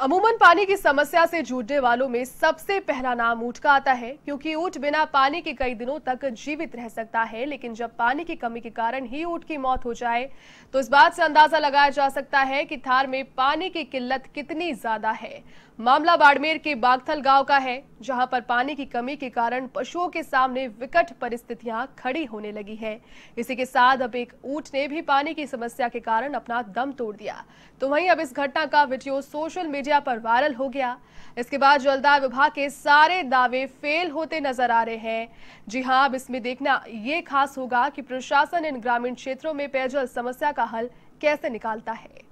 अमूमन पानी की समस्या से जूझने वालों में सबसे पहला नाम ऊट का आता है क्योंकि ऊट बिना पानी के कई दिनों तक जीवित रह सकता है लेकिन जब पानी की कमी के कारण ही ऊट की मौत हो जाए तो इस बात से अंदाजा लगाया जा सकता है कि थार में पानी की किल्लत कितनी ज्यादा है मामला बाड़मेर के बागथल गांव का है जहां पर पानी की कमी के कारण पशुओं के सामने विकट परिस्थितियां खड़ी होने लगी है इसी के साथ अब एक ऊंट ने भी पानी की समस्या के कारण अपना दम तोड़ दिया तो वहीं अब इस घटना का वीडियो सोशल मीडिया पर वायरल हो गया इसके बाद जलदाय विभाग के सारे दावे फेल होते नजर आ रहे हैं जी हाँ अब इसमें देखना ये खास होगा कि प्रशासन इन ग्रामीण क्षेत्रों में पेयजल समस्या का हल कैसे निकालता है